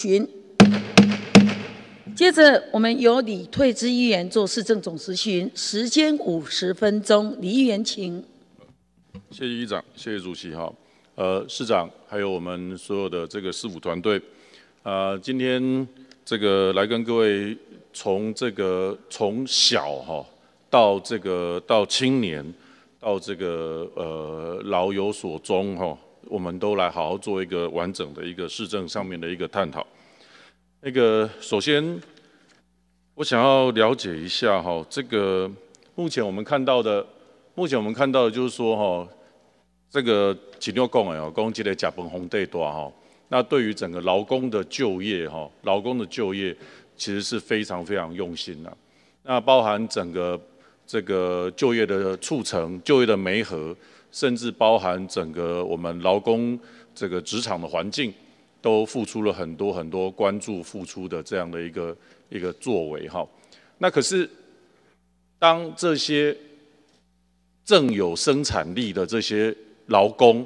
巡，接着我们由李退枝议员做市政总咨询，时间五十分钟。李议员，请。谢谢议长，谢谢主席哈，呃，市长还有我们所有的这个市府团队，啊，今天这个来跟各位从这个从小哈到这个到青年到这个呃老有所终哈。我们都来好好做一个完整的一个市政上面的一个探讨。那个首先，我想要了解一下哈，这个目前我们看到的，目前我们看到的就是说哈，这个金六公哎哦，公鸡的甲粉红得多哈。那对于整个劳工的就业哈，劳工的就业其实是非常非常用心的。那包含整个这个就业的促成、就业的媒合。甚至包含整个我们劳工这个职场的环境，都付出了很多很多关注、付出的这样的一个一个作为哈。那可是当这些正有生产力的这些劳工、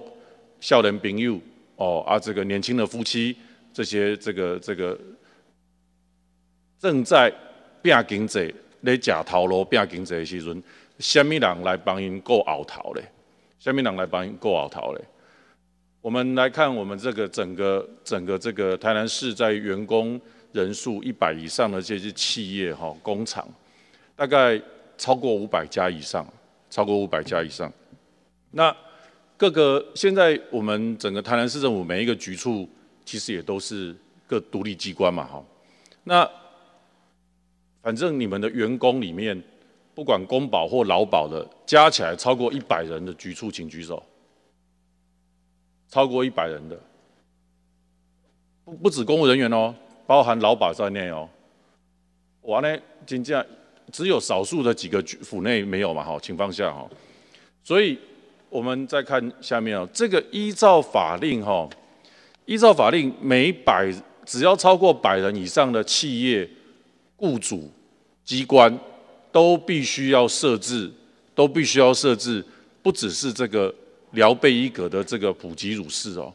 孝廉朋友哦，啊，这个年轻的夫妻，这些这个这个正在变经济、在假头路变经济的时阵，什么人来帮因过熬头嘞？下面党来帮郭老陶嘞。我们来看我们这个整个整个这个台南市，在员工人数一百以上的这些企业哈工厂，大概超过五百家以上，超过五百家以上。那各个现在我们整个台南市政府每一个局处，其实也都是各独立机关嘛哈。那反正你们的员工里面。不管公保或劳保的，加起来超过一百人的局处，请举手。超过一百人的，不不止公务人员哦，包含劳保在内哦。我呢，紧接只有少数的几个局府内没有嘛，好，请放下哈。所以我们再看下面啊，这个依照法令哈，依照法令每百只要超过百人以上的企业雇主机关。都必须要设置，都必须要设置，不只是这个辽贝一格的这个普及乳室哦，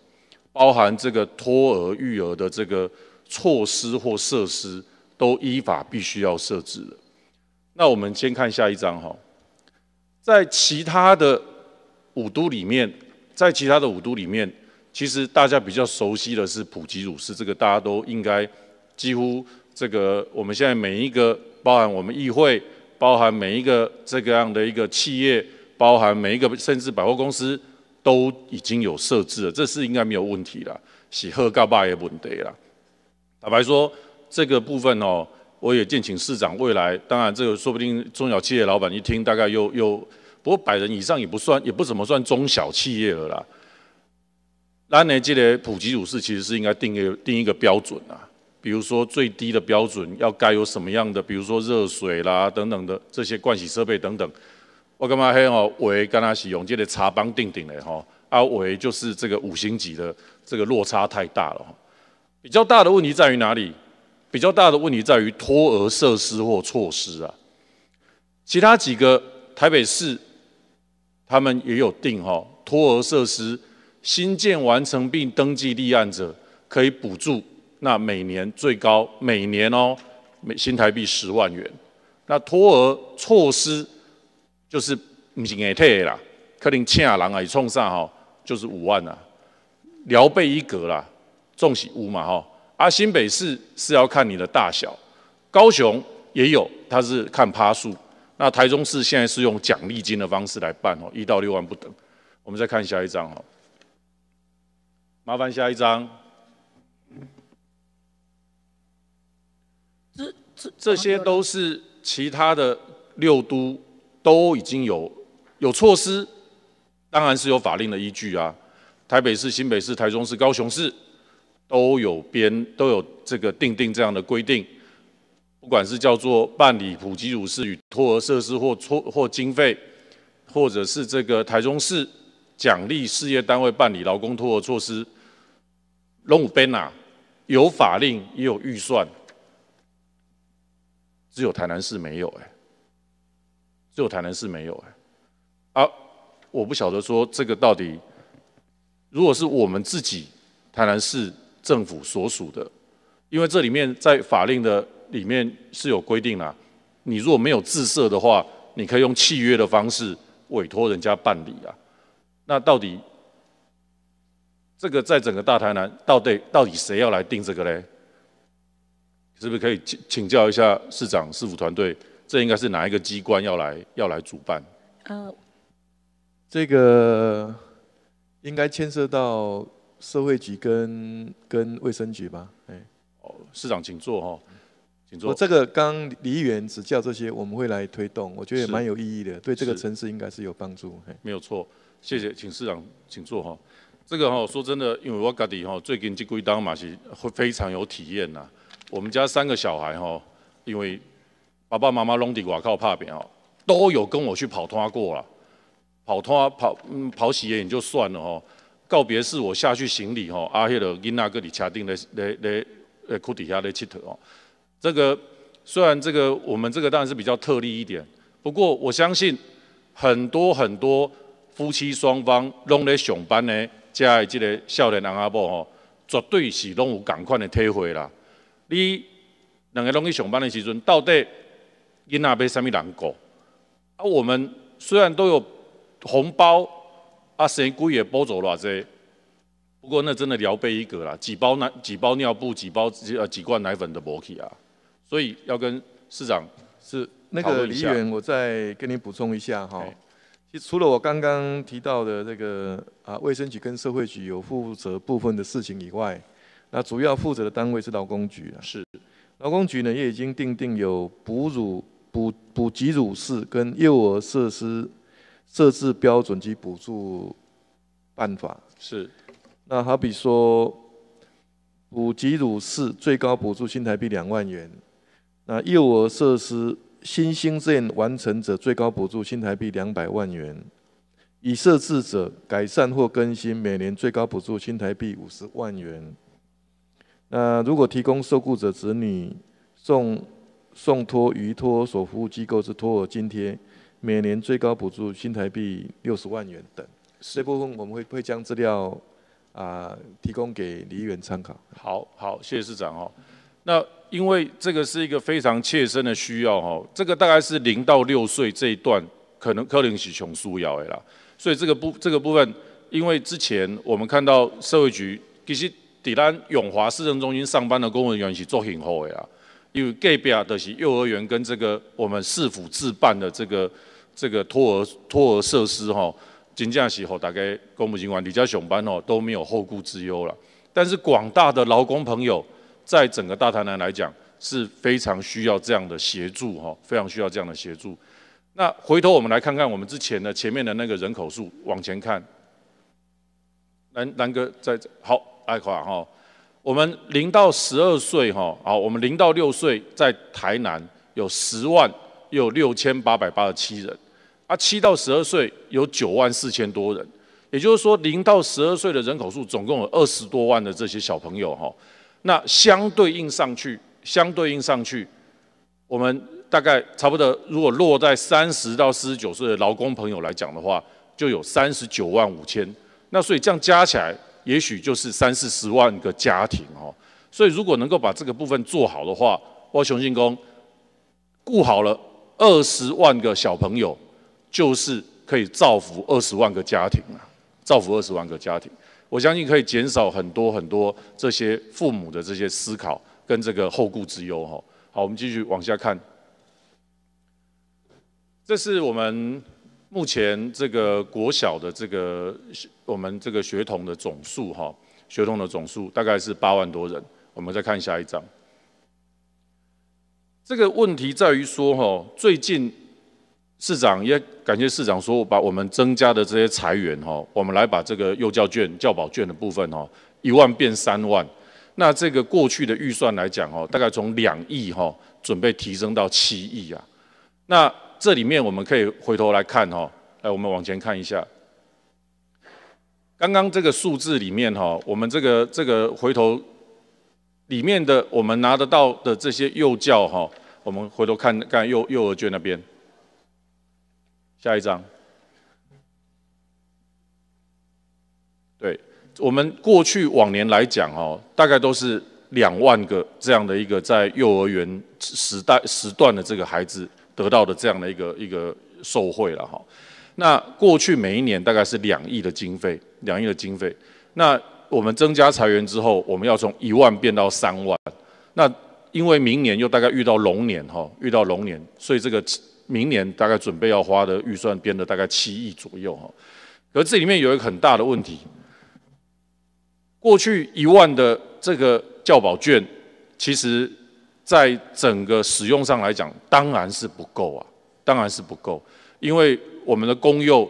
包含这个托儿育儿的这个措施或设施，都依法必须要设置的。那我们先看下一张哈，在其他的五都里面，在其他的五都里面，其实大家比较熟悉的是普及乳室，这个，大家都应该几乎这个我们现在每一个包含我们议会。包含每一个这个样的一个企业，包含每一个甚至百货公司，都已经有设置了，这是应该没有问题了，喜贺告爸也问题了。坦白说，这个部分哦，我也建请市长未来，当然这个说不定中小企业老板一听，大概又又不过百人以上也不算，也不怎么算中小企业了啦。那呢，记得普及主事其实是应该定一个定一个标准啊。比如说最低的标准要该有什么样的，比如说热水啦等等的这些盥洗设备等等，我干嘛还要为干垃圾永接的茶帮定定嘞吼？啊为就是这个五星级的这个落差太大了。比较大的问题在于哪里？比较大的问题在于托儿设施或措施啊。其他几个台北市他们也有定吼，托儿设施新建完成并登记立案者可以补助。那每年最高每年哦，每新台币十万元。那托儿措施就是，你今天啦，可能请人啊也冲上哦，就是五万啦。聊备一格啦，重喜屋嘛哈。啊，新北市是要看你的大小，高雄也有，它是看趴数。那台中市现在是用奖励金的方式来办哦，一到六万不等。我们再看下一张哈，麻烦下一张。这些都是其他的六都都已经有有措施，当然是有法令的依据啊。台北市、新北市、台中市、高雄市都有编都有这个定定这样的规定，不管是叫做办理普及乳士与托儿设施或措或经费，或者是这个台中市奖励事业单位办理劳工托儿措施，龙武编啊有法令也有预算。只有台南市没有哎，只有台南市没有哎，啊，我不晓得说这个到底，如果是我们自己台南市政府所属的，因为这里面在法令的里面是有规定啦，你如果没有自设的话，你可以用契约的方式委托人家办理啊，那到底这个在整个大台南，到底到底谁要来定这个嘞？是不是可以请请教一下市长、市府团队，这应该是哪一个机关要来要来主办？呃，这个应该牵涉到社会局跟跟卫生局吧？哎，哦，市长请坐哈，请坐。我这个刚梨园指教这些，我们会来推动，我觉得也蛮有意义的，对这个城市应该是有帮助。没有错，谢谢，请市长请坐哈。这个哈说真的，因为我家底哈最近这几当嘛是会非常有体验呐。我们家三个小孩吼，因为爸爸妈妈拢伫外口拍拼吼，都有跟我去跑拖过了。跑拖跑嗯跑喜宴也就算了吼，告别式我下去行礼吼，阿迄个囡仔搁伫车顶来来来呃裤底下来佚佗哦。这个虽然这个我们这个当然是比较特例一点，不过我相信很多很多夫妻双方拢咧上班呢，家的这个少年阿阿婆吼，绝对是拢有赶款的体会啦。你两个拢去上班的时阵，到底囡仔要甚么难过？啊，我们虽然都有红包，啊，钱柜也拨走了些，不过那真的聊备一格啦，几包奶、几包尿布、几包几呃几罐奶粉都买起啊。所以要跟市长是那个李远，我再跟你补充一下哈。其实除了我刚刚提到的这个啊，卫生局跟社会局有负责部分的事情以外。那主要负责的单位是劳工局啊。是，劳工局呢也已经订定有哺乳补补给乳室跟幼儿设施设置标准及补助办法。是，那好比说，补给乳室最高补助新台币两万元，那幼儿设施新兴县完成者最高补助新台币两百万元，已设置者改善或更新每年最高补助新台币五十万元。那如果提供受雇者子女送送托、余托所服务机构之托儿津贴，每年最高补助新台币六十万元等，这部分我们会会将资料啊提供给李议员参考。好，好，谢谢市长哦。那因为这个是一个非常切身的需要哦，这个大概是零到六岁这一段，可能柯林是琼书要的啦，所以这个部这个部分，因为之前我们看到社会局其实。底咱永华市政中心上班的公务人员是做很好呀，因为隔壁啊都是幼儿园跟这个我们市府自办的这个这个托儿托儿设施吼，进价时候大概公募机关、李家雄班吼都没有后顾之忧了。但是广大的劳工朋友在整个大台南来讲是非常需要这样的协助吼，非常需要这样的协助。那回头我们来看看我们之前的前面的那个人口数往前看，南南哥在好。爱款哈，我们零到十二岁哈，好，我们零到六岁在台南有十万，有六千八百八十七人，啊，七到十二岁有九万四千多人，也就是说零到十二岁的人口数总共有二十多万的这些小朋友哈，那相对应上去，相对应上去，我们大概差不多，如果落在三十到四十九岁的劳工朋友来讲的话，就有三十九万五千，那所以这样加起来。也许就是三四十万个家庭哦，所以如果能够把这个部分做好的话，哇，雄轻工顾好了二十万个小朋友，就是可以造福二十万个家庭了，造福二十万个家庭，我相信可以减少很多很多这些父母的这些思考跟这个后顾之忧哦。好，我们继续往下看，这是我们。目前这个国小的这个我们这个学童的总数哈，学童的总数大概是八万多人。我们再看下一张。这个问题在于说哈，最近市长也感谢市长说，把我们增加的这些裁员哈，我们来把这个幼教券、教保券的部分哈，一万变三万。那这个过去的预算来讲哦，大概从两亿哈，准备提升到七亿啊。那这里面我们可以回头来看哈，来我们往前看一下，刚刚这个数字里面哈，我们这个这个回头里面的我们拿得到的这些幼教哈，我们回头看看幼幼儿园那边，下一张，对我们过去往年来讲哦，大概都是两万个这样的一个在幼儿园时代时段的这个孩子。得到的这样的一个一个受贿了哈，那过去每一年大概是两亿的经费，两亿的经费。那我们增加裁员之后，我们要从一万变到三万。那因为明年又大概遇到龙年哈，遇到龙年，所以这个明年大概准备要花的预算变得大概七亿左右哈。而这里面有一个很大的问题，过去一万的这个教保券其实。在整个使用上来讲，当然是不够啊，当然是不够，因为我们的公幼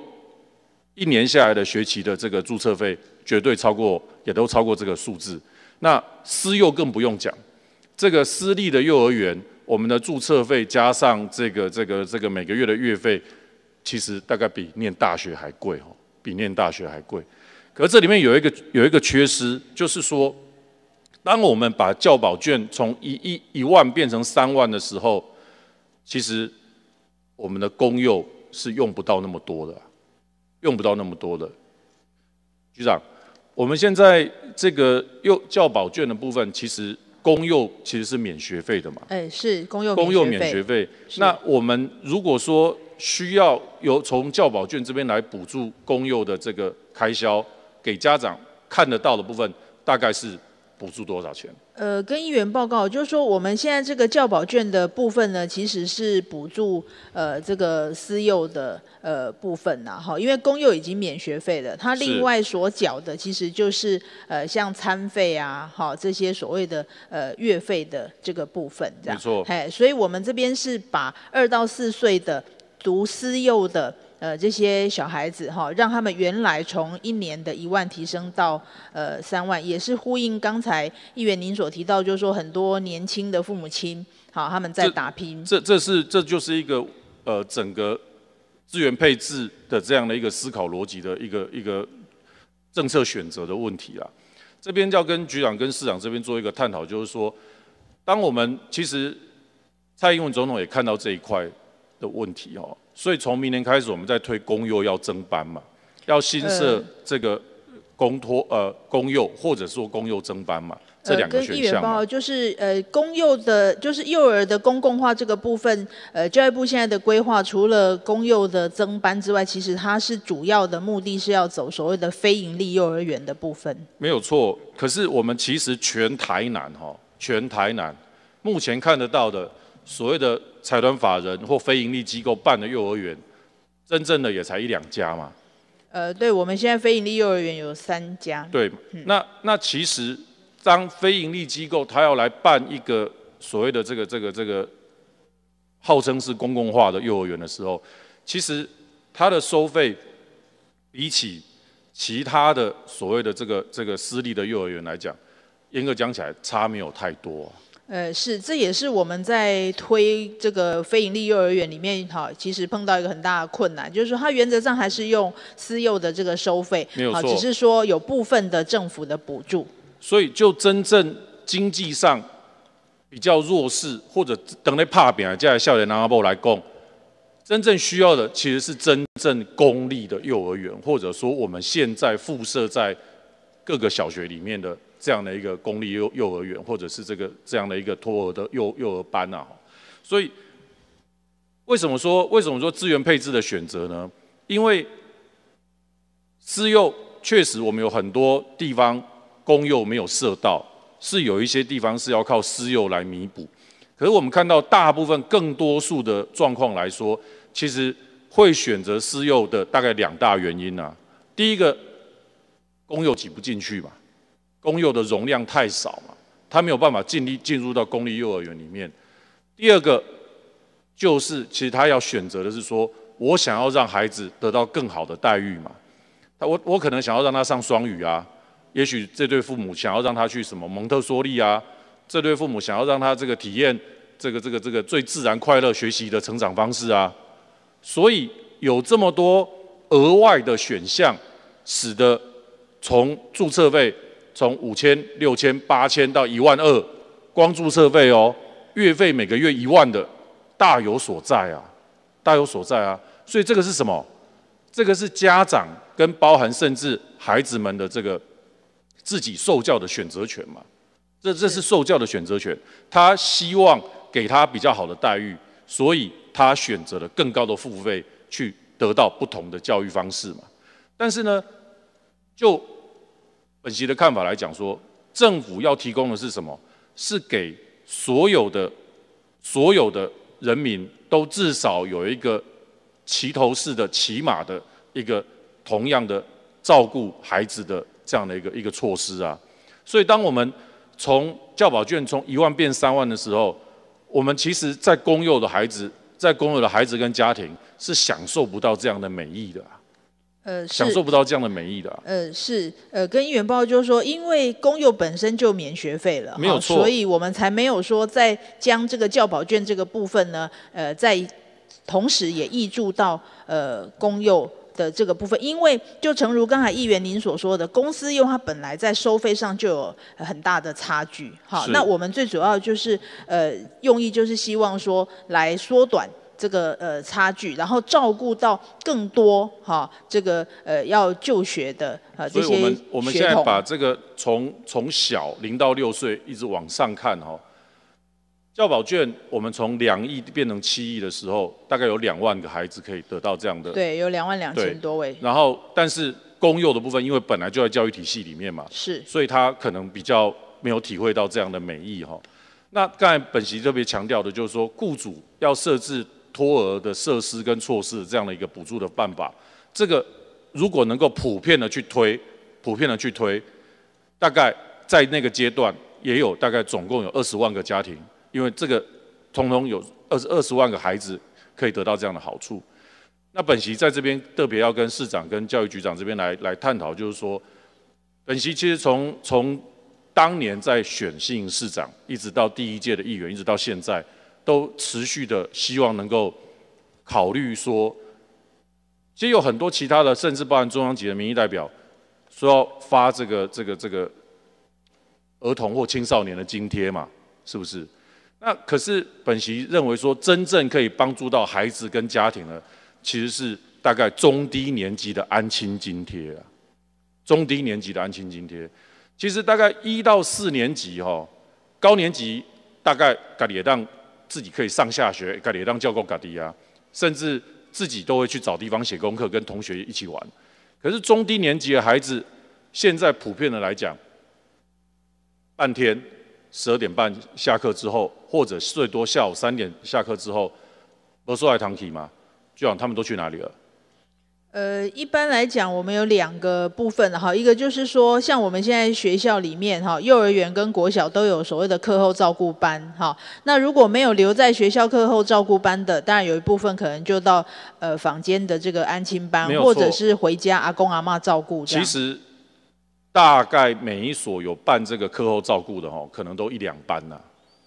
一年下来的学期的这个注册费绝对超过，也都超过这个数字。那私幼更不用讲，这个私立的幼儿园，我们的注册费加上这个这个这个每个月的月费，其实大概比念大学还贵哦，比念大学还贵。可这里面有一个有一个缺失，就是说。当我们把教保券从一一一万变成三万的时候，其实我们的公幼是用不到那么多的，用不到那么多的。局长，我们现在这个幼教保券的部分，其实公幼其实是免学费的嘛？哎，是公幼。公幼免学费。那我们如果说需要由从教保券这边来补助公幼的这个开销，给家长看得到的部分，大概是？补助多少钱？呃，跟议员报告，就是说我们现在这个教保券的部分呢，其实是补助呃这个私幼的呃部分呐，哈，因为公幼已经免学费了，他另外所缴的其实就是呃像餐费啊，哈这些所谓的呃月费的这个部分，没错，哎，所以我们这边是把二到四岁的读私幼的。呃，这些小孩子哈，让他们原来从一年的一万提升到呃三万，也是呼应刚才议员您所提到，就是说很多年轻的父母亲好他们在打拼。这这是这就是一个呃整个资源配置的这样的一个思考逻辑的一个一个政策选择的问题啦。这边要跟局长跟市长这边做一个探讨，就是说，当我们其实蔡英文总统也看到这一块的问题哦。所以从明年开始，我们在推公幼要增班嘛，要新设这个公托呃公幼，或者说公幼增班嘛，这两个选项。就是呃公幼的，就是幼儿的公共化这个部分，呃教育部现在的规划，除了公幼的增班之外，其实它是主要的目的，是要走所谓的非营利幼儿园的部分。没有错，可是我们其实全台南哈，全台南目前看得到的。所谓的财团法人或非盈利机构办的幼儿园，真正的也才一两家嘛。呃，对我们现在非盈利幼儿园有三家。对，那那其实当非盈利机构他要来办一个所谓的这个这个这个号称是公共化的幼儿园的时候，其实它的收费比起其他的所谓的这个这个私立的幼儿园来讲，严格讲起来差没有太多。呃，是，这也是我们在推这个非盈利幼儿园里面，哈，其实碰到一个很大的困难，就是说它原则上还是用私幼的这个收费，没有只是说有部分的政府的补助。所以，就真正经济上比较弱势，或者等那怕扁下来校园南阿伯来供，真正需要的其实是真正公立的幼儿园，或者说我们现在附设在各个小学里面的。这样的一个公立幼幼儿园，或者是这个这样的一个托儿的幼幼儿班啊，所以为什么说为什么说资源配置的选择呢？因为私幼确实我们有很多地方公幼没有设到，是有一些地方是要靠私幼来弥补。可是我们看到大部分更多数的状况来说，其实会选择私幼的大概两大原因啊，第一个公幼挤不进去嘛。公幼的容量太少嘛，他没有办法尽力进入到公立幼儿园里面。第二个就是，其实他要选择的是说，我想要让孩子得到更好的待遇嘛。我我可能想要让他上双语啊，也许这对父母想要让他去什么蒙特梭利啊，这对父母想要让他这个体验这个这个这个最自然快乐学习的成长方式啊。所以有这么多额外的选项，使得从注册费。从五千、六千、八千到一万二，光注册费哦，月费每个月一万的，大有所在啊，大有所在啊。所以这个是什么？这个是家长跟包含甚至孩子们的这个自己受教的选择权嘛？这这是受教的选择权。他希望给他比较好的待遇，所以他选择了更高的付费去得到不同的教育方式嘛。但是呢，就。本席的看法来讲，说政府要提供的是什么？是给所有的、所有的人民都至少有一个齐头式的、起码的一个同样的照顾孩子的这样的一个一个措施啊。所以，当我们从教保券从一万变三万的时候，我们其实，在公幼的孩子，在公幼的孩子跟家庭是享受不到这样的美意的啊。呃，享受不到这样的美意的。呃，是，呃，跟议员报就是说，因为公幼本身就免学费了，没有错，所以我们才没有说再将这个教保券这个部分呢，呃，在同时也挹注到呃公幼的这个部分，因为就诚如刚才议员您所说的，公司用它本来在收费上就有很大的差距，好，那我们最主要就是呃用意就是希望说来缩短。这个呃差距，然后照顾到更多哈，这个呃要就学的啊这些，所以我们我们现在把这个从从小零到六岁一直往上看哈，教保券我们从两亿变成七亿的时候，大概有两万个孩子可以得到这样的，对，有两万两千多位。然后但是公幼的部分，因为本来就在教育体系里面嘛，是，所以他可能比较没有体会到这样的美意哈。那刚才本席特别强调的就是说，雇主要设置托儿的设施跟措施这样的一个补助的办法，这个如果能够普遍的去推，普遍的去推，大概在那个阶段也有大概总共有二十万个家庭，因为这个通通有二十二十万个孩子可以得到这样的好处。那本席在这边特别要跟市长跟教育局长这边来来探讨，就是说，本席其实从从当年在选新市长，一直到第一届的议员，一直到现在。都持续的希望能够考虑说，其实有很多其他的，甚至包含中央级的民意代表，说要发这个这个这个儿童或青少年的津贴嘛，是不是？那可是本席认为说，真正可以帮助到孩子跟家庭的，其实是大概中低年级的安亲津贴啊，中低年级的安亲津贴，其实大概一到四年级哈，高年级大概咖喱当自己可以上下学，家里当教工家的啊，甚至自己都会去找地方写功课，跟同学一起玩。可是中低年级的孩子，现在普遍的来讲，半天十二点半下课之后，或者最多下午三点下课之后，不是爱堂体吗？就讲他们都去哪里了？呃，一般来讲，我们有两个部分哈，一个就是说，像我们现在学校里面哈，幼儿园跟国小都有所谓的课后照顾班哈。那如果没有留在学校课后照顾班的，当然有一部分可能就到呃房间的这个安亲班，或者是回家阿公阿妈照顾。其实大概每一所有办这个课后照顾的哈，可能都一两班呐，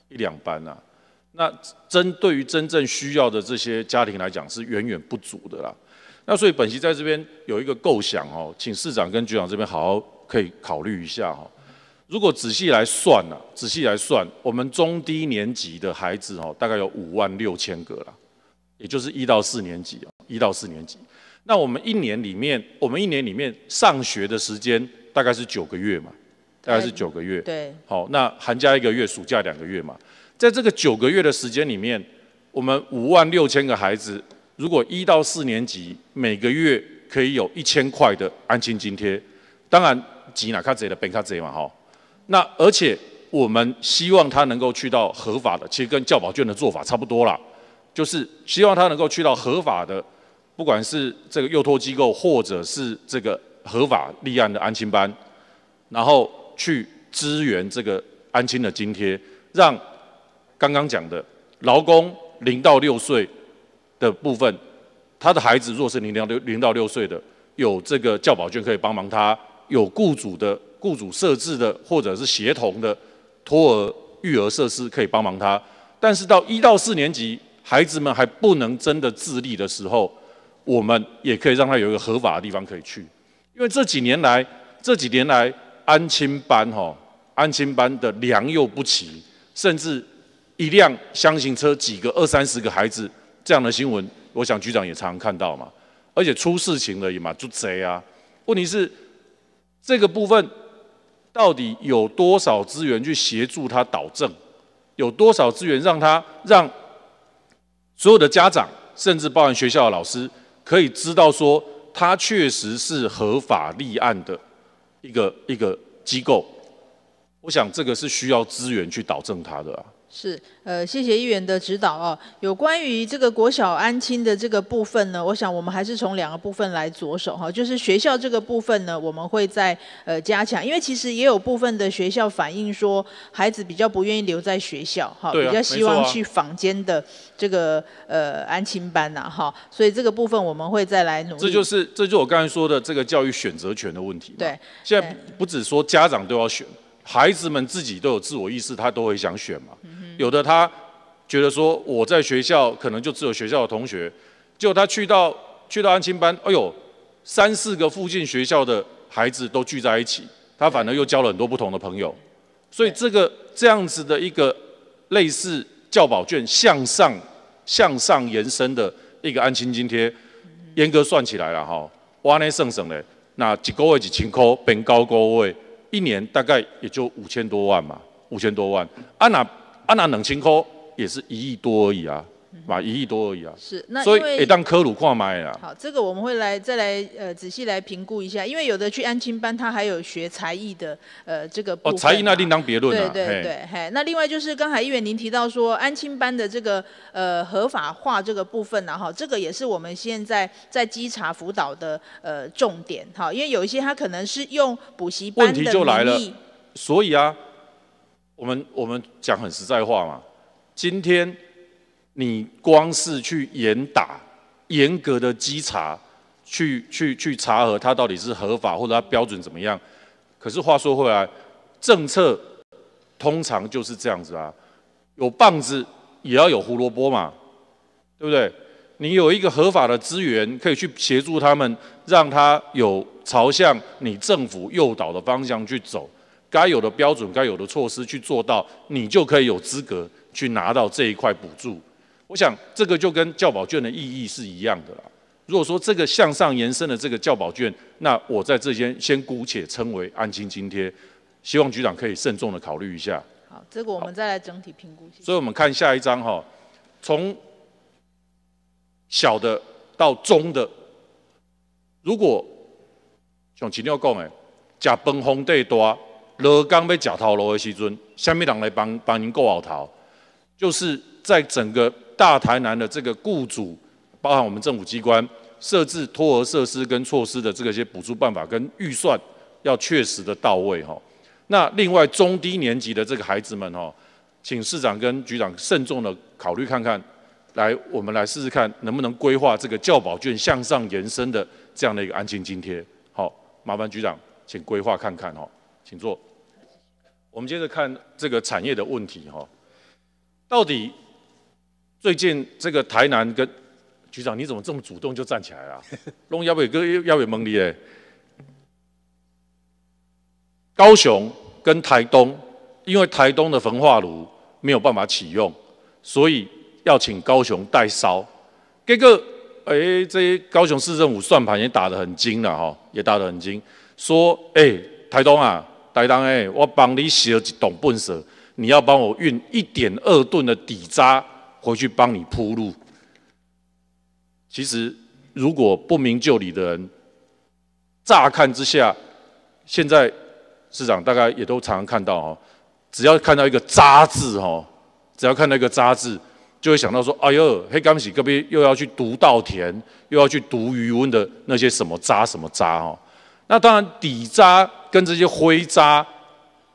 一两班呐。那针对于真正需要的这些家庭来讲，是远远不足的啦。那所以本席在这边有一个构想哦，请市长跟局长这边好好可以考虑一下哦。如果仔细来算啊，仔细来算，我们中低年级的孩子哦，大概有五万六千个了，也就是一到四年级哦，一到四年级。那我们一年里面，我们一年里面上学的时间大概是九个月嘛，大概是九个月。对。好，那寒假一个月，暑假两个月嘛，在这个九个月的时间里面，我们五万六千个孩子。如果一到四年级每个月可以有一千块的安心津贴，当然几哪卡子的本卡子嘛吼，那而且我们希望他能够去到合法的，其实跟教保券的做法差不多啦，就是希望他能够去到合法的，不管是这个幼托机构或者是这个合法立案的安心班，然后去支援这个安心的津贴，让刚刚讲的劳工零到六岁。的部分，他的孩子若是零到六零到六岁的，有这个教保券可以帮忙他；有雇主的雇主设置的或者是协同的托儿育儿设施可以帮忙他。但是到一到四年级，孩子们还不能真的自立的时候，我们也可以让他有一个合法的地方可以去。因为这几年来，这几年来安亲班哈，安亲班的良莠不齐，甚至一辆箱型车几个二三十个孩子。这样的新闻，我想局长也常常看到嘛。而且出事情了也嘛，就贼啊。问题是，这个部分到底有多少资源去协助他导正，有多少资源让他让所有的家长，甚至包含学校的老师，可以知道说他确实是合法立案的一个一个机构？我想这个是需要资源去导正他的啊。是，呃，谢谢议员的指导哦。有关于这个国小安亲的这个部分呢，我想我们还是从两个部分来着手哈，就是学校这个部分呢，我们会在呃加强，因为其实也有部分的学校反映说，孩子比较不愿意留在学校哈，比较希望去坊间的这个呃安亲班呐哈，所以这个部分我们会再来努。力。这就是这就我刚才说的这个教育选择权的问题对，现在不不止说家长都要选，孩子们自己都有自我意识，他都会想选嘛。有的他觉得说我在学校可能就只有学校的同学，结果他去到去到安亲班，哎呦，三四个附近学校的孩子都聚在一起，他反而又交了很多不同的朋友。所以这个这样子的一个类似教保券向上向上延伸的一个安亲津贴，严格算起来了哈，哇内省省嘞，那几高位几千扣，本高高位，一年大概也就五千多万嘛，五千多万，啊那。安南冷清科也是一亿多而已啊，嘛一亿多而已啊。是，那所以一科鲁跨买啊。好，这个我们会来再来呃仔细来评估一下，因为有的去安亲班，他还有学才艺的呃这个部分。哦，才艺那另当别论啊。对对对，嘿，那另外就是刚才议员您提到说安亲班的这个呃合法化这个部分呢，哈，这个也是我们现在在稽查辅导的呃重点，哈，因为有一些他可能是用补习班的名了，所以啊。我们我们讲很实在话嘛，今天你光是去严打、严格的稽查，去去去查核它到底是合法或者它标准怎么样？可是话说回来，政策通常就是这样子啊，有棒子也要有胡萝卜嘛，对不对？你有一个合法的资源可以去协助他们，让他有朝向你政府诱导的方向去走。该有的标准、该有的措施去做到，你就可以有资格去拿到这一块补助。我想这个就跟教保券的意义是一样的啦。如果说这个向上延伸的这个教保券，那我在这间先姑且称为安心津贴，希望局长可以慎重的考虑一下。好，这个我们再来整体评估所以，我们看下一章哈，从小的到中的，如果像前面讲的，假分红对多。乐纲被假逃，罗西尊，下面党来帮帮您顾好头？就是在整个大台南的这个雇主，包含我们政府机关设置托儿设施跟措施的这个一些补助办法跟预算，要确实的到位哈。那另外中低年级的这个孩子们哦，请市长跟局长慎重的考虑看看，来我们来试试看能不能规划这个教保券向上延伸的这样的一个安心津贴，好麻烦局长请规划看看哦。请坐。我们接着看这个产业的问题哈，到底最近这个台南跟局长，你怎么这么主动就站起来啊？弄腰不哥腰要不要蒙你哎？高雄跟台东，因为台东的焚化炉没有办法启用，所以要请高雄代烧。这个，哎，这些高雄市政府算盘也打得很精了哈，也打得很精，说哎台东啊。台糖哎，我帮你洗了一栋粪舍，你要帮我运一点二吨的底渣回去帮你铺路。其实，如果不明就里的人，乍看之下，现在市长大概也都常常看到哦，只要看到一个“渣”字哦，只要看到一个“渣”字，就会想到说：“哎呦，黑甘喜隔壁又要去读稻田，又要去读余温的那些什么渣什么渣哦。”那当然，底渣跟这些灰渣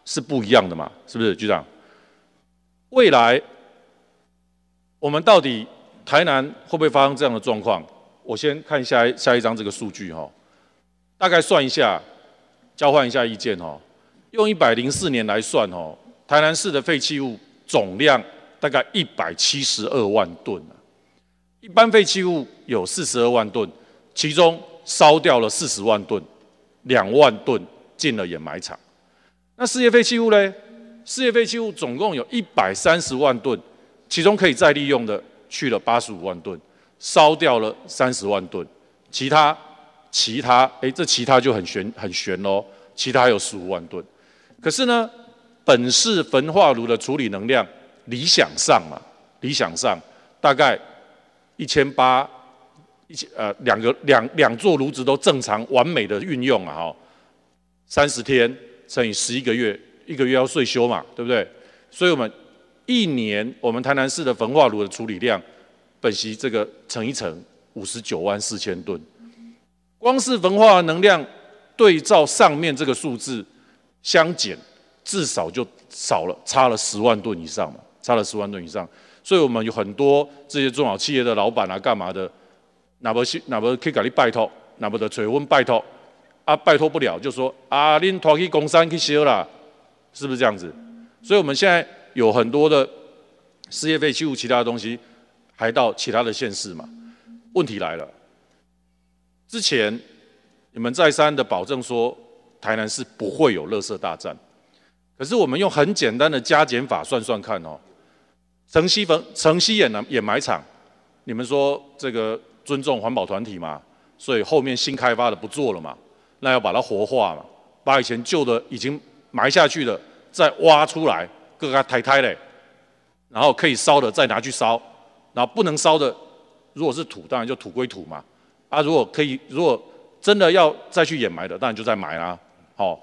是不一样的嘛，是不是局长？未来我们到底台南会不会发生这样的状况？我先看下下一张这个数据哈，大概算一下，交换一下意见哦。用一百零四年来算哦，台南市的废弃物总量大概一百七十二万吨一般废弃物有四十二万吨，其中烧掉了四十万吨。两万吨进了掩埋场，那事业废弃物呢？事业废弃物总共有一百三十万吨，其中可以再利用的去了八十五万吨，烧掉了三十万吨，其他其他，哎，这其他就很悬很悬喽，其他有十五万吨。可是呢，本市焚化炉的处理能量理想上嘛，理想上大概一千八。一起呃，两个两两座炉子都正常完美的运用啊，哈，三十天乘以十一个月，一个月要税修嘛，对不对？所以我们一年我们台南市的焚化炉的处理量，本席这个乘一乘五十九万四千吨，光是焚化能量对照上面这个数字相减，至少就少了差了十万吨以上嘛，差了十万吨以上，所以我们有很多这些中小企业的老板啊，干嘛的？那不去，那不去，给你拜托，那不就催我拜托，啊，拜托不了，就说啊，恁拖去工山去修啦，是不是这样子？所以，我们现在有很多的事业费、弃物，其他的东西，还到其他的县市嘛。问题来了，之前你们再三的保证说，台南市不会有垃圾大战，可是我们用很简单的加减法算算看哦，城西坟、城西掩埋场，你们说这个？尊重环保团体嘛，所以后面新开发的不做了嘛，那要把它活化嘛，把以前旧的已经埋下去的再挖出来，各个抬抬嘞，然后可以烧的再拿去烧，然后不能烧的，如果是土当然就土归土嘛，啊如果可以如果真的要再去掩埋的，当然就再埋啦。好，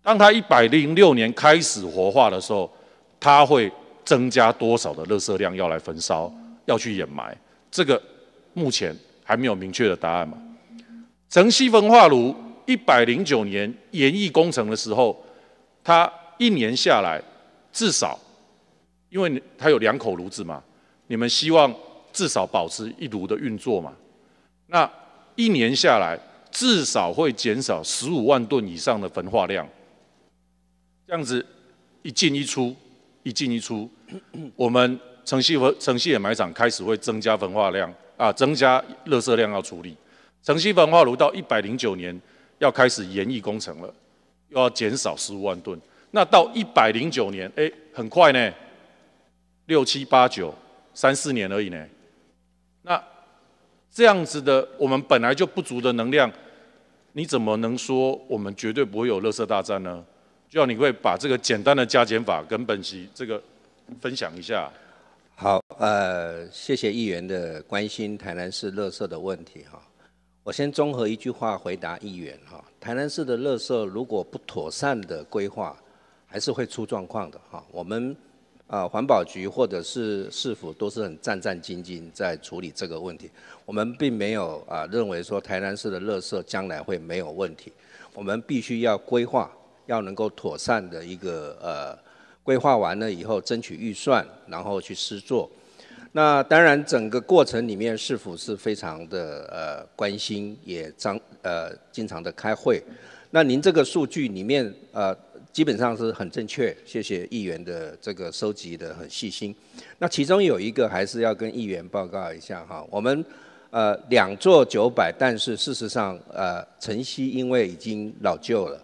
当它一百零六年开始活化的时候，它会增加多少的热色量要来焚烧，要去掩埋这个。目前还没有明确的答案嘛？城西焚化炉一百零九年延役工程的时候，它一年下来至少，因为它有两口炉子嘛，你们希望至少保持一炉的运作嘛？那一年下来至少会减少十五万吨以上的焚化量。这样子一进一出，一进一出，我们城西和城西掩埋场开始会增加焚化量。啊，增加热摄量要处理，城西焚化炉到一百零九年要开始延役工程了，又要减少十五万吨。那到一百零九年，哎，很快呢，六七八九，三四年而已呢。那这样子的，我们本来就不足的能量，你怎么能说我们绝对不会有热摄大战呢？就要你会把这个简单的加减法跟本席这个分享一下。呃，谢谢议员的关心台南市垃圾的问题哈。我先综合一句话回答议员哈。台南市的垃圾如果不妥善的规划，还是会出状况的哈。我们啊环保局或者是市府都是很战战兢兢在处理这个问题。我们并没有啊认为说台南市的垃圾将来会没有问题。我们必须要规划，要能够妥善的一个呃规划完了以后，争取预算，然后去施作。那当然，整个过程里面是否是非常的呃关心，也张呃经常的开会。那您这个数据里面呃基本上是很正确，谢谢议员的这个收集的很细心。那其中有一个还是要跟议员报告一下哈，我们呃两座九百，但是事实上呃晨曦因为已经老旧了，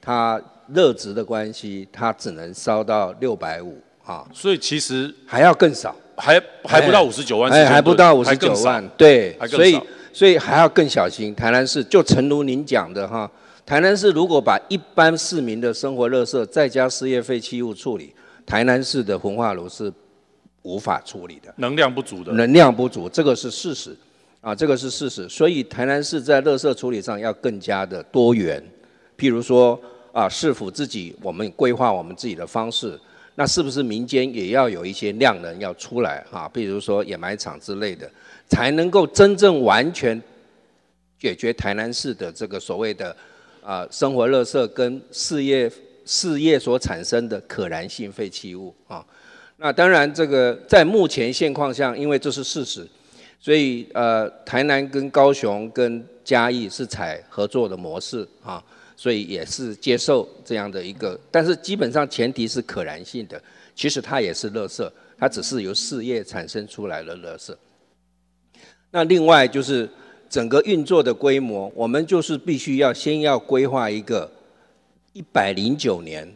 它热值的关系，它只能烧到六百五啊。所以其实还要更少。还还不到五十九万，还还不到五十九万，对，所以所以还要更小心。台南市就诚如您讲的哈，台南市如果把一般市民的生活垃圾再加事业废弃物处理，台南市的焚化炉是无法处理的，能量不足的，能量不足，这个是事实啊，这个是事实。所以台南市在垃圾处理上要更加的多元，譬如说啊，市府自己我们规划我们自己的方式。那是不是民间也要有一些量能要出来啊？比如说掩埋场之类的，才能够真正完全解决台南市的这个所谓的啊生活垃圾跟事业事业所产生的可燃性废弃物啊。那当然，这个在目前现况下，因为这是事实，所以呃，台南跟高雄跟嘉义是采合作的模式啊。所以也是接受这样的一个，但是基本上前提是可燃性的，其实它也是垃圾，它只是由事业产生出来的垃圾。那另外就是整个运作的规模，我们就是必须要先要规划一个一百零九年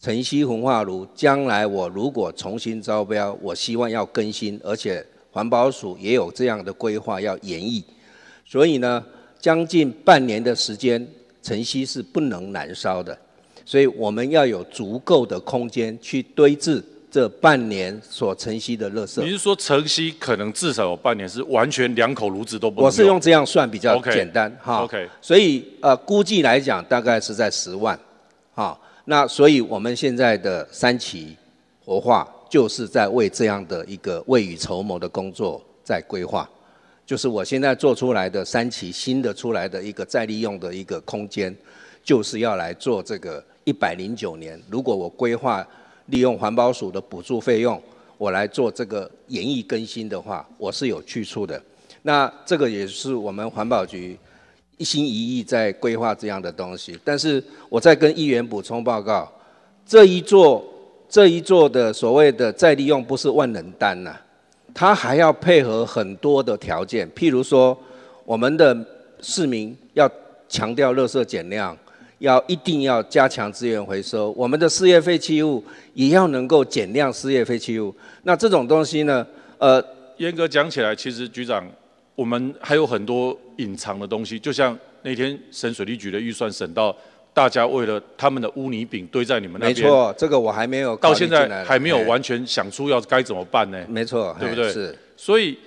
城西焚化炉，将来我如果重新招标，我希望要更新，而且环保署也有这样的规划要延役，所以呢，将近半年的时间。晨曦是不能燃烧的，所以我们要有足够的空间去堆置这半年所晨曦的垃圾。你是说晨曦可能至少有半年是完全两口炉子都不？我是用这样算比较简单哈，所以呃估计来讲大概是在十万好，那所以我们现在的三期活化就是在为这样的一个未雨绸缪的工作在规划。就是我现在做出来的三期新的出来的一个再利用的一个空间，就是要来做这个一百零九年。如果我规划利用环保署的补助费用，我来做这个演绎更新的话，我是有去处的。那这个也是我们环保局一心一意在规划这样的东西。但是，我再跟议员补充报告，这一座这一座的所谓的再利用不是万能丹呐。它还要配合很多的条件，譬如说，我们的市民要强调垃圾减量，要一定要加强资源回收，我们的事业废弃物也要能够减量事业废弃物。那这种东西呢？呃，严格讲起来，其实局长，我们还有很多隐藏的东西，就像那天省水利局的预算省到。大家为了他们的污泥饼堆在你们那边，没错，这个我还没有到现在还没有完全想出要该怎么办呢？没错，对不对？是，所以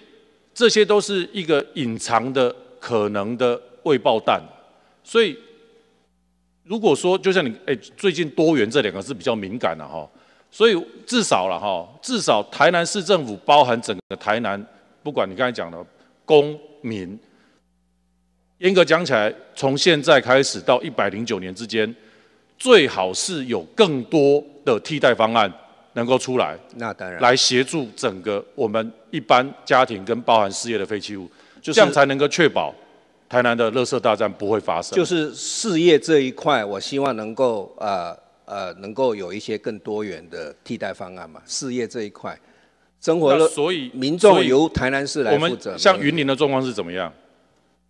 这些都是一个隐藏的可能的未爆弹，所以如果说就像你哎，最近多元这两个字比较敏感了哈，所以至少了哈，至少台南市政府包含整个台南，不管你刚才讲的公民。严格讲起来，从现在开始到一百零九年之间，最好是有更多的替代方案能够出来。那当然，来协助整个我们一般家庭跟包含事业的废弃物，这样才能够确保台南的垃圾大战不会发生。就是事业这一块，我希望能够呃呃能够有一些更多元的替代方案嘛。事业这一块，生活乐。所以民众由台南市来负责。我们像云林的状况是怎么样？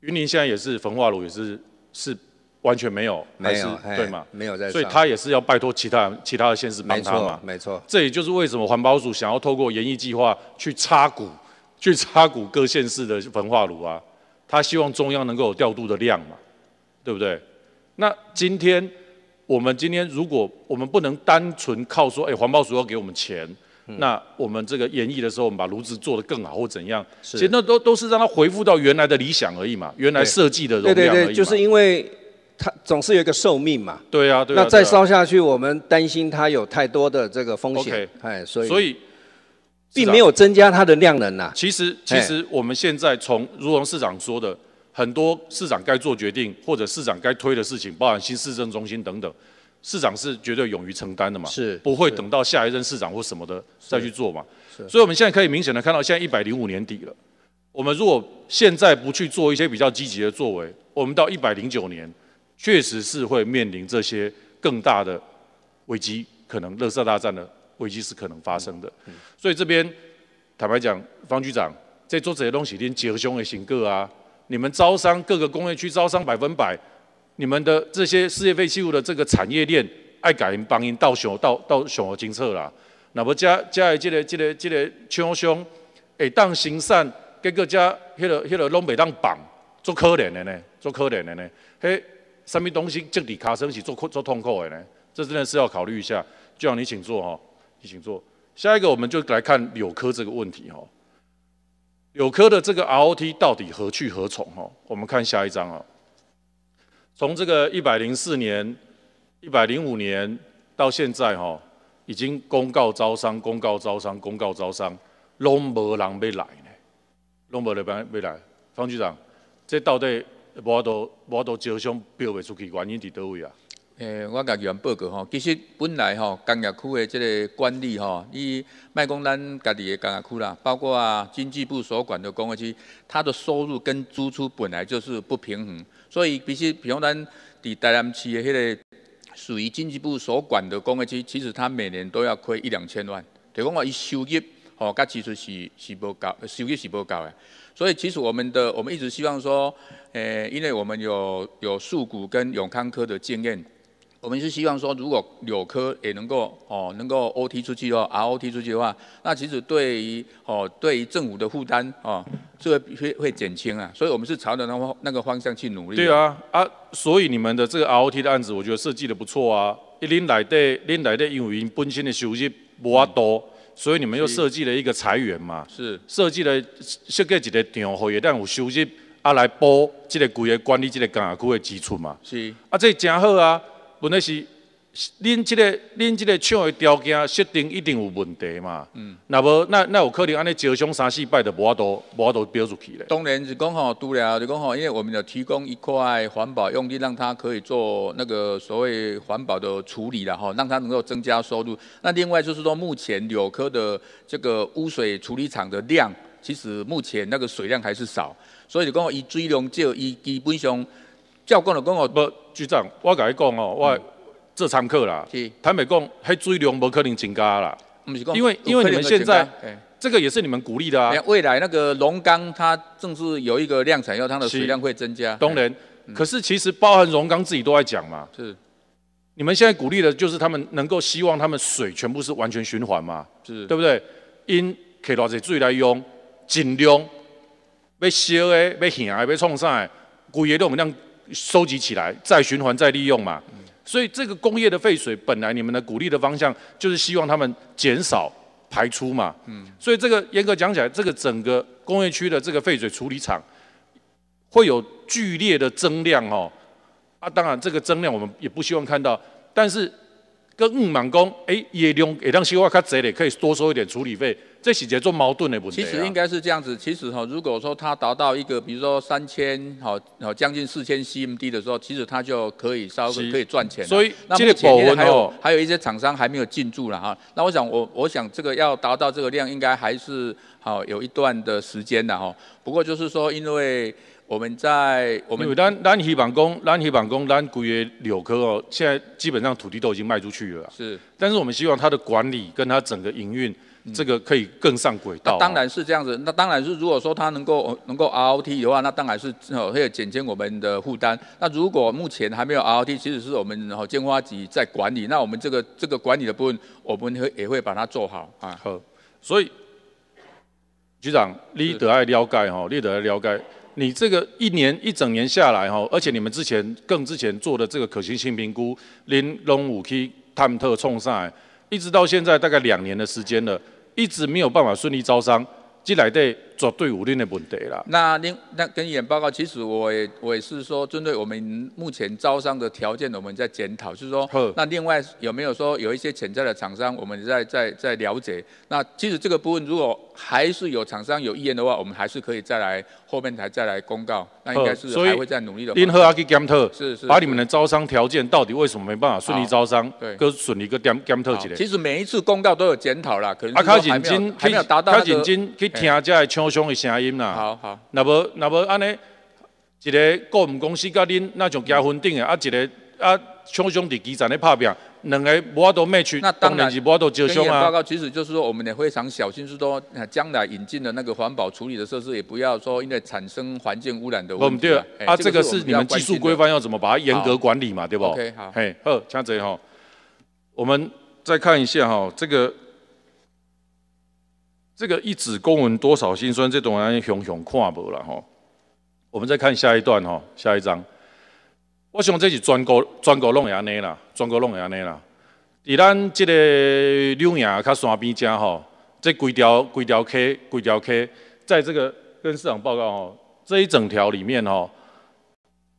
云林现在也是焚化炉也是是完全没有，没有对吗？没有在，所以他也是要拜托其他其他的县市帮他嘛，没错，这也就是为什么环保署想要透过研议计划去插股，去插股各县市的焚化炉啊，他希望中央能够有调度的量嘛，对不对？那今天我们今天如果我们不能单纯靠说，哎，环保署要给我们钱。那我们这个演绎的时候，我们把炉子做得更好或怎样，其实那都都是让它回复到原来的理想而已嘛，原来设计的容量对对对，就是因为它总是有一个寿命嘛。对啊，那再烧下去，我们担心它有太多的这个风险，哎，所以所以并没有增加它的量能呐。其实其实我们现在从如同市长说的，很多市长该做决定或者市长该推的事情，包含新市政中心等等。市长是绝对勇于承担的嘛，是不会等到下一任市长或什么的再去做嘛，所以我们现在可以明显的看到，现在一百零五年底了，我们如果现在不去做一些比较积极的作为，我们到一百零九年，确实是会面临这些更大的危机，可能乐色大战的危机是可能发生的。所以这边坦白讲，方局长在做这些东西，连结合兄也行个啊，你们招商各个工业区招商百分百。你们的这些事业废弃物的这个产业链，爱改恩帮因到向到到向我金策啦，那么加加的这个这个这个厂商会当行善，结果则迄个迄个拢未当绑，足可怜的呢，足可怜的呢，嘿，什么东西这里卡生是足足痛苦的呢，这真的是要考虑一下。就长，你请坐哈，你请坐。下一个我们就来看柳科这个问题哈，柳科的这个 ROT 到底何去何从哈？我们看下一章啊。从这个一百零四年、一百零五年到现在，哈，已经公告招商、公告招商、公告招商，拢没人要来呢，拢没人办要来。方局长，这到底无多、无多招商标未出去，原因在倒位啊？诶，我甲议员报告吼，其实本来吼工业区的这个管理哈，伊卖讲咱家己的工业区啦，包括啊经济部所管的工业区，它的收入跟支出本来就是不平衡。所以，其实，比如讲，咱在台南市的迄个属于经济部所管的工业区，其实它每年都要亏一两千万。就讲话，它收益，哦，其其实是是不高，收益是不高的。所以，其实我们的，我们一直希望说，诶，因为我们有有数股跟永康科的经验。我们是希望说，如果柳科也能够哦，能够 O T 出去哦，R O T 出去的话，那其实对于哦，对于政府的负担哦，这会会会减轻啊。所以我们是朝着那那个方向去努力。对啊啊，所以你们的这个 R O T 的案子，我觉得设计的不错啊。恁内底恁内底的儿园本身的收入无啊多，所以你们又设计了一个裁源嘛，是设计了设计一个电费，让有收入啊来补这个贵的管理这个教育的基础嘛。是啊，这真好啊。问题是，恁这个恁这个厂的条件设定一定有问题嘛？嗯，那无那那有可能安尼招商三四摆都无度无度标出去咧。当然是讲吼，除了，就讲吼，因为我们要提供一块环保用地，让它可以做那个所谓环保的处理了吼，让它能够增加收入。那另外就是说，目前柳科的这个污水处理厂的量，其实目前那个水量还是少，所以讲好伊水量有伊基本上照讲来讲我不。局长，我甲你讲哦，我只参考啦。坦白讲，系水量不可能增加啦，因为因为你们现在这个也是你们鼓励的啊。未来那个龙钢，它正是有一个量产，要它的水量会增加。当然，可是其实包含龙钢自己都在讲嘛。是，你们现在鼓励的就是他们能够希望他们水全部是完全循环嘛？是对不对？因可以讲在自来用尽量要烧的、要行的、要创啥，贵的都尽量。收集起来，再循环再利用嘛。所以这个工业的废水，本来你们的鼓励的方向就是希望他们减少排出嘛。所以这个严格讲起来，这个整个工业区的这个废水处理厂会有剧烈的增量哦。啊，当然这个增量我们也不希望看到，但是跟木满工，哎，也用也当西瓜卡这里可以多收一点处理费。这是在做矛盾的，不是？其实应该是这样子。其实哈，如果说它达到一个，比如说三千，好，然后将近四千 CMD 的时候，其实它就可以稍微可以赚钱。所以，那目前还有还有一些厂商还没有进驻了哈。那我想，我我想这个要达到这个量，应该还是好有一段的时间的哈。不过就是说，因为我们在我们因为南南溪办公，南溪办公，南月柳科哦，现在基本上土地都已经卖出去了。是。但是我们希望它的管理跟它整个营运。这个可以更上轨道。那当然是这样子。那当然是，如果说它能够能够 r o t 的话，那当然是可以减轻我们的负担。那如果目前还没有 r o t 其实是我们然后建花集在管理。那我们这个这个管理的部分，我们会也会把它做好啊。好，所以局长你得爱了解哈，你得爱了解。你这个一年一整年下来哈，而且你们之前更之前做的这个可行性评估，连龙五 K 探特冲上来。一直到现在大概两年的时间了，一直没有办法顺利招商进来。的绝对伍恁的问题啦。那另那跟演报告，其实我也我也是说，针对我们目前招商的条件，我们在检讨，就是说，那另外有没有说有一些潜在的厂商，我们在在在了解。那其实这个部分，如果还是有厂商有意愿的话，我们还是可以再来后面才再来公告。那应该是还会再努力的。联合阿吉检特，是是，把你们的招商条件到底为什么没办法顺利招商，对，各顺利各检检特起来。其实每一次公告都有检讨啦，可能阿卡认金还没有达到的，阿卡认真去听下这枪。的声音啦，那不那不安尼，一个顾问公司甲恁那就加分定的，啊一个啊厂商伫基站咧拍表，两个我都未去，当然是我都照上啊。那当然。报告，其实就是说，我们也非常小心，是说将来引进的那个环保处理的设施，也不要说因为产生环境污染的问题。我们啊，这个是你们技术规范要怎么把它严格管理嘛，对不？OK，好。嘿，好，强样子吼，我们再看一下哈，这个。这个一纸公文多少辛酸，这种人熊熊看无了吼。我们再看下一段吼，下一章。我想这是全国全国弄也安尼啦，全国弄会安尼啦。在咱这个柳营卡山边正吼，这规条规条 K 规条 K，在这个跟市场报告哦，这一整条里面哦，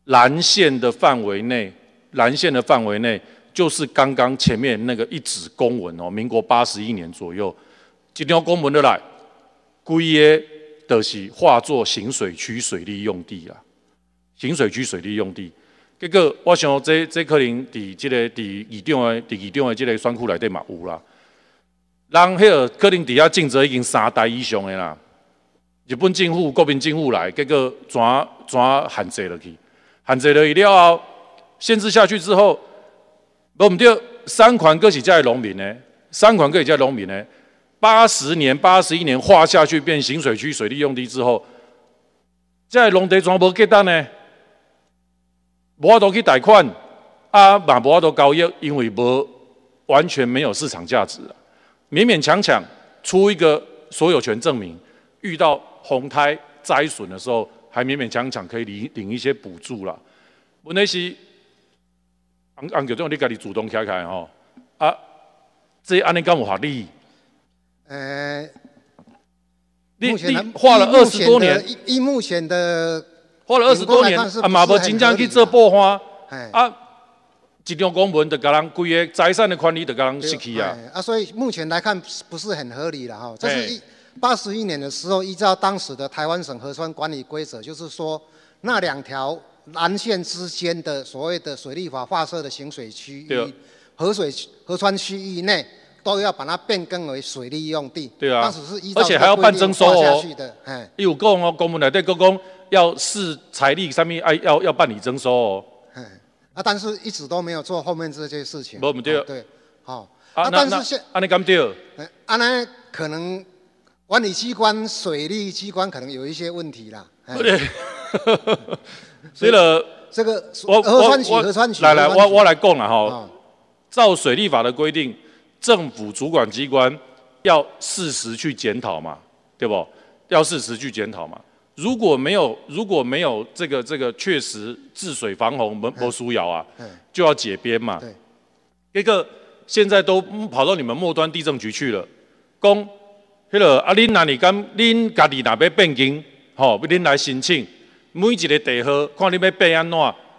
蓝线的范围内，蓝线的范围内就是刚刚前面那个一纸公文哦，民国八十一年左右。一条公文落来，规个都是化作行水区水利用地啊！行水区水利用地，结果我想这这可能伫即个伫二中的伫二中的即个选库内底嘛有啦。人迄个可能伫遐政策已经三代以上诶啦。日本政府、国民政府来，结果怎怎限制落去？限制落去了后，限制下去之后，无毋对三款阁是遮农民呢？三款阁是遮农民呢？八十年、八十一年划下去变行水区水利用地之后，在农地全部给单呢？我都度去贷款啊！买无法都交易，因为无完全没有市场价值啊！勉勉强强出一个所有权证明，遇到洪灾灾损的时候，还勉勉强强可以领领一些补助了。问题是，按按就这你家己主动开开吼啊！这安你干有法理？呃，目前画了二十多年，一目前的，画了二十多年啊，马博金将去做爆花，啊，一张公文就给人规个财产的管理就给人失去啊，啊，所以目前来看是不是很合理了哈？这是一八十一年的时候，依照当时的台湾省河川管理规则，就是说那两条南线之间的所谓的水利法划设的行水区域、河水、河川区域内。都要把它变更为水利用地，对啊，而且还要办征收哦。哎，有公哦，公母的对公公，要是财力上面哎要要办理征收哦。哎，啊，但是一直都没有做后面这些事情。没们对，对，好。啊，是现啊，你讲对。啊，那可能管理机关、水利机关可能有一些问题啦。对，所以呢，这个我我我来来我我来讲了哈。照水利法的规定。政府主管机关要适时去检讨嘛，对不？要适时去检讨嘛。如果没有，如果没有这个这个确实治水防洪、不疏窑啊，就要解编嘛。一个现在都跑到你们末端地震局去了，讲迄个啊，恁哪里敢恁家己若边变更？吼，恁来申请每一个地号，看恁要变安怎，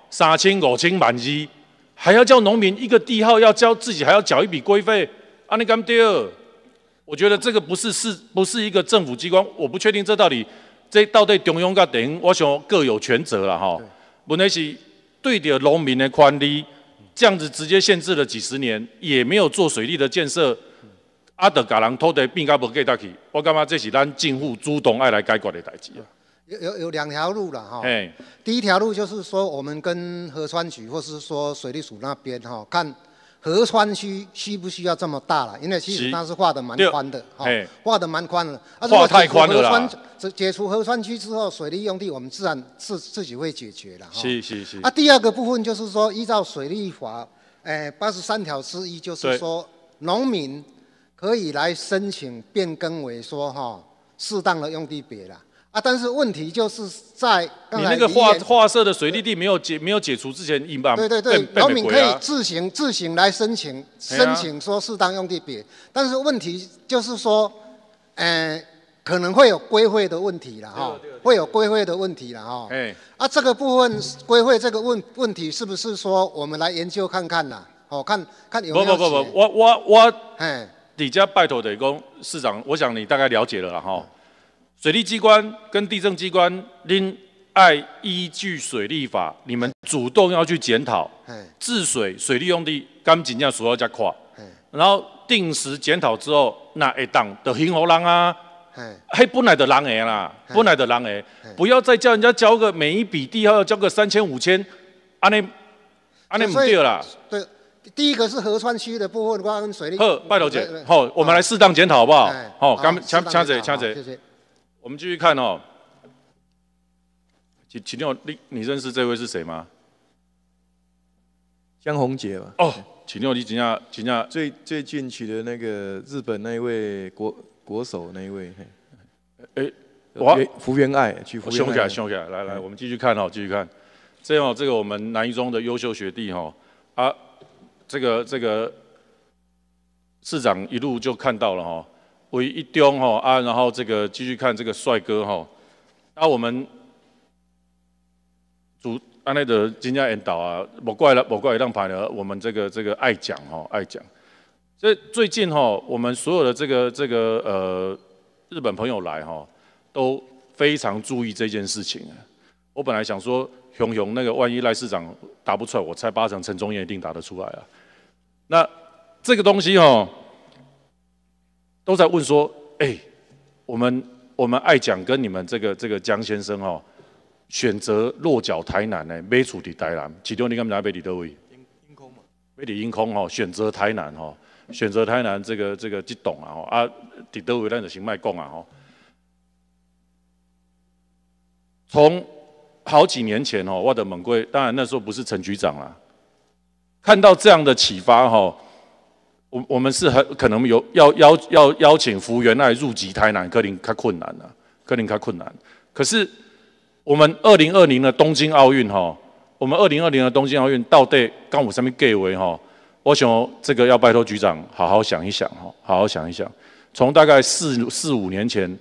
三千五千万二。还要叫农民一个地号要交自己还要缴一笔规费，阿尼甘第二，我觉得这个不是是不是一个政府机关，我不确定这到底这到底中央跟地方，我想各有权责了哈。问题是对着农民的管理，这样子直接限制了几十年，也没有做水利的建设，阿德噶人拖得变噶不给得起，我感觉这是咱政府主动爱来解决的代志啊。有有有两条路了哈。哎。第一条路就是说，我们跟河川局或是说水利署那边哈，看河川区需不需要这么大了？因为其实它是画的蛮宽的，哈，画的蛮宽的。画太宽了。解除河川区之后，水利用地我们自然自自己会解决了。是是是。啊，第二个部分就是说，依照水利法，哎，八十三条之一就是说，农民可以来申请变更为说哈适当的用地别了。啊，但是问题就是在刚才你那个画画设的水利地没有解没有解除之前，一办对对对，农民可以自行自行来申请申请说适当用地别，但是问题就是说，呃，可能会有归会的问题了哈，会有归会的问题了哈。哎，啊，这个部分归会这个问问题是不是说我们来研究看看呢？哦，看看有不不不不，我我我，哎，李家拜托的工市长，我想你大概了解了了哈。水利机关跟地政机关，应爱依据水利法，你们主动要去检讨。治水、水利用地，敢真要所度加快。然后定时检讨之后，那会当的幸福人啊。嘿，本来的人下啦，本来的人下，不要再叫人家交个每一笔地要交个三千五千，安尼安尼唔对啦。对，第一个是合川区的部分的话，跟水利。二，拜托姐，好，我们来适当检讨好不好？好，干请强姐，请姐。我们继续看哦，请，请问你你认识这位是谁吗？江宏杰吧？哦，请问你怎下，怎下最最近期的那个日本那一位国国手那一位？哎，我哎，浮川爱，去福原爱，凶起来，凶来，来我们继续看哦，继续看，这样这个我们南一中的优秀学弟哈啊，这个这个市长一路就看到了哈。为一中吼啊，然后这个继续看这个帅哥吼，那我们主安内德金家引导啊，我怪了，啦，怪过来让牌了，我们这个这个爱讲吼爱讲，这最近吼，我们所有的这个这个呃日本朋友来吼都非常注意这件事情。我本来想说熊熊那个万一赖市长答不出来，我猜八成陈忠燕一定答得出来啊。那这个东西吼。都在问说：“哎，我们我们爱讲跟你们这个这个江先生哦，选择落脚台南呢，没处理台南，其中你敢不台北、德维、阴空嘛？没理阴空哦，选择台南哦，选择台南这个这个激动啊哦，啊，德维那就先卖贡啊哦，从好几年前哦，我的猛龟，当然那时候不是陈局长啦，看到这样的启发哈。”我我们是很可能有要邀要邀请福原爱入籍台南，可能太困难了，可能太困难。可是我们二零二零的东京奥运哈，我们二零二零的东京奥运到队刚我上面给为哈，我想这个要拜托局长好好想一想哈，好好想一想。从大概四四五年前，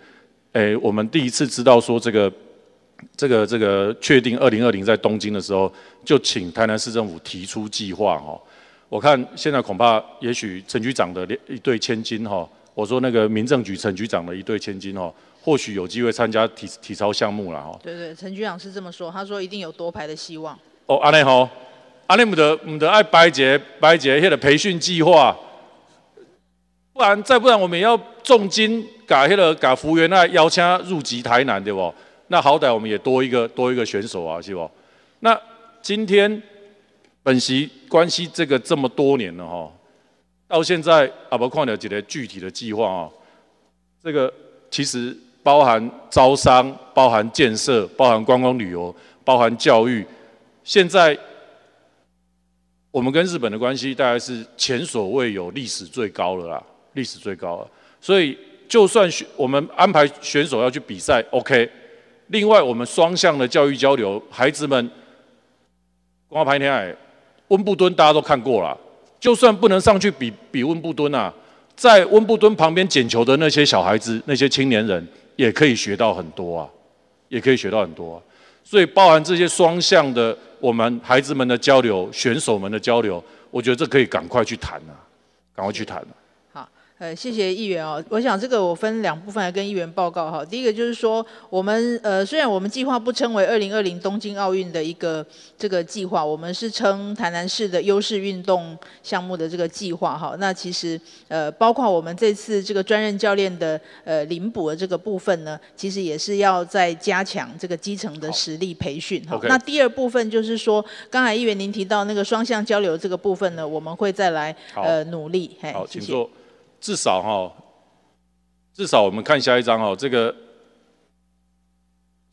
哎，我们第一次知道说这个这个这个确定二零二零在东京的时候，就请台南市政府提出计划哈。我看现在恐怕，也许陈局长的一对千金哈，我说那个民政局陈局长的一对千金哈，或许有机会参加体体操项目了哈。对对，陈局长是这么说，他说一定有多牌的希望。哦，安内吼，阿内唔得唔得爱白杰白杰迄个培训计划，不然再不然，我们也要重金搞迄个搞福员来邀请入籍台南对不？那好歹我们也多一个多一个选手啊是不？那今天。本席关系这个这么多年了哈，到现在阿伯矿了解的具体的计划啊，这个其实包含招商、包含建设、包含观光旅游、包含教育。现在我们跟日本的关系大概是前所未有、历史最高了啦，历史最高。了。所以就算选我们安排选手要去比赛，OK。另外我们双向的教育交流，孩子们光华牌天海。温布敦大家都看过了，就算不能上去比比温布敦啊，在温布敦旁边捡球的那些小孩子、那些青年人也可以学到很多啊，也可以学到很多。所以包含这些双向的，我们孩子们的交流、选手们的交流，我觉得这可以赶快去谈啊，赶快去谈啊。呃，谢谢议员哦。我想这个我分两部分来跟议员报告哈。第一个就是说，我们呃虽然我们计划不称为二零二零东京奥运的一个这个计划，我们是称台南市的优势运动项目的这个计划哈。那其实呃包括我们这次这个专任教练的呃领补的这个部分呢，其实也是要在加强这个基层的实力培训。哈。那第二部分就是说，刚才议员您提到那个双向交流这个部分呢，我们会再来呃努力。好，请坐。至少哈，至少我们看下一张哦。这个，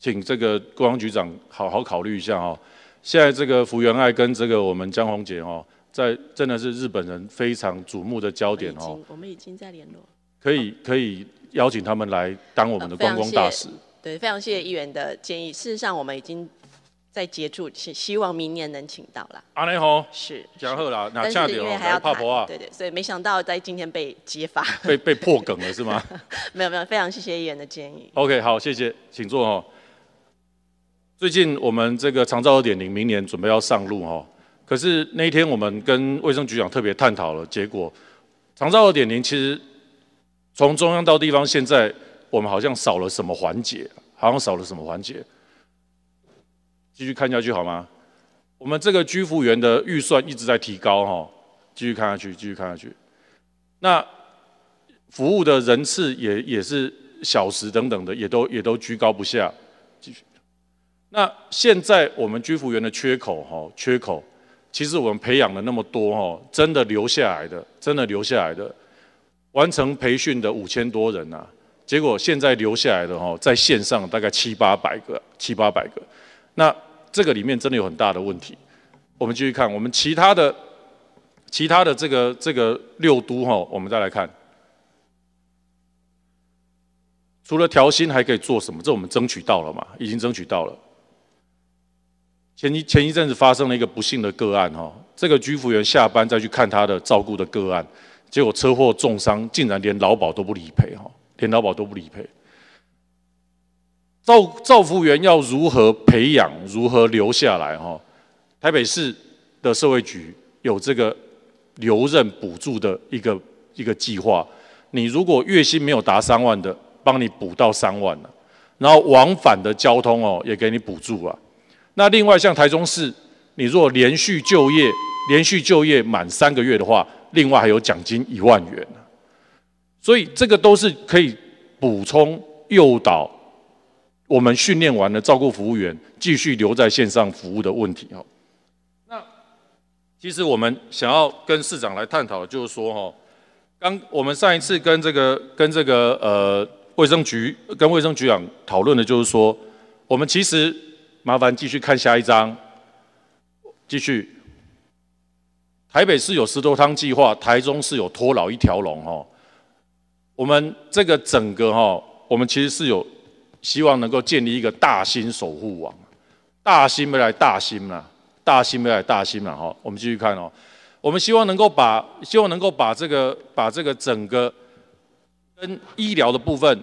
请这个观光局长好好考虑一下哦。现在这个福原爱跟这个我们江宏杰哦，在真的是日本人非常瞩目的焦点哦。我们已经在联络，可以可以邀请他们来当我们的观光大使。对，非常谢谢议员的建议。事实上，我们已经。在接住，希希望明年能请到啦。阿内好，是，讲好啦，那差点我还要啊。对对，所以没想到在今天被揭发，被被破梗了是吗？没有没有，非常谢谢议员的建议。OK，好，谢谢，请坐哦。最近我们这个长照二点零，明年准备要上路哈。可是那一天我们跟卫生局长特别探讨了，结果长照二点零其实从中央到地方，现在我们好像少了什么环节，好像少了什么环节。继续看下去好吗？我们这个居服员的预算一直在提高哈，继续看下去，继续看下去。那服务的人次也也是小时等等的，也都也都居高不下。继续。那现在我们居服员的缺口哈，缺口其实我们培养了那么多哈，真的留下来的，真的留下来的，完成培训的五千多人啊，结果现在留下来的哈，在线上大概七八百个，七八百个。那这个里面真的有很大的问题，我们继续看我们其他的其他的这个这个六都哈，我们再来看，除了调薪还可以做什么？这我们争取到了嘛？已经争取到了。前一前一阵子发生了一个不幸的个案哈，这个居服员下班再去看他的照顾的个案，结果车祸重伤，竟然连劳保都不理赔哈，连劳保都不理赔。造造福员要如何培养，如何留下来？哈，台北市的社会局有这个留任补助的一个一个计划。你如果月薪没有达三万的，帮你补到三万了，然后往返的交通哦也给你补助啊。那另外像台中市，你如果连续就业连续就业满三个月的话，另外还有奖金一万元。所以这个都是可以补充诱导。我们训练完了，照顾服务员，继续留在线上服务的问题哈。那其实我们想要跟市长来探讨，就是说，哈，刚我们上一次跟这个跟这个呃卫生局跟卫生局长讨论的，就是说，我们其实麻烦继续看下一章，继续。台北市有石头汤计划，台中市有托老一条龙哈。我们这个整个哈，我们其实是有。希望能够建立一个大新守护网，大新未来大新啦，大新未来大新啦哈，我们继续看哦，我们希望能够把希望能够把这个把这个整个跟医疗的部分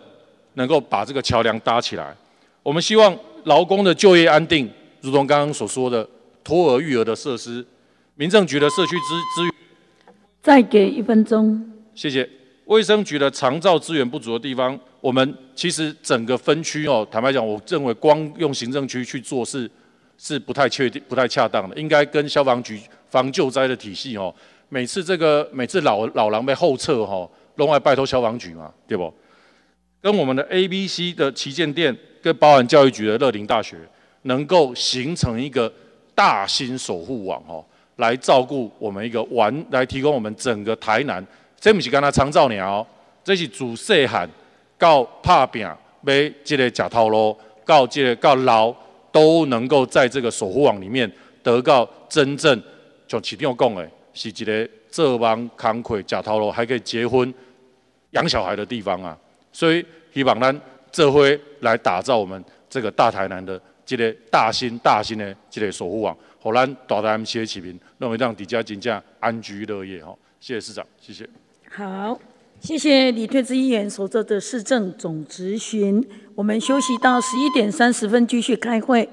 能够把这个桥梁搭起来，我们希望劳工的就业安定，如同刚刚所说的托儿育儿的设施，民政局的社区资资源，再给一分钟，谢谢，卫生局的长照资源不足的地方。我们其实整个分区哦，坦白讲，我认为光用行政区去做是是不太确定、不太恰当的。应该跟消防局防救灾的体系哦，每次这个每次老老狼被后撤哦，另外拜托消防局嘛，对不？跟我们的 A、B、C 的旗舰店，跟包含教育局的乐林大学，能够形成一个大型守护网哦，来照顾我们一个玩，来提供我们整个台南。这不是刚刚长照鸟，这是主设函。到拍拼买这个假套路，到这个到老都能够在这个守护网里面得到真正，像市长讲的，是一个做梦、康亏、假套路，还可以结婚、养小孩的地方啊。所以希望咱这回来打造我们这个大台南的这个大兴大兴的这个守护网，好咱大家安的市民，让大家真正安居乐业。好，谢谢市长，谢谢。好。谢谢李退之议员所做的市政总咨询。我们休息到十一点三十分，继续开会。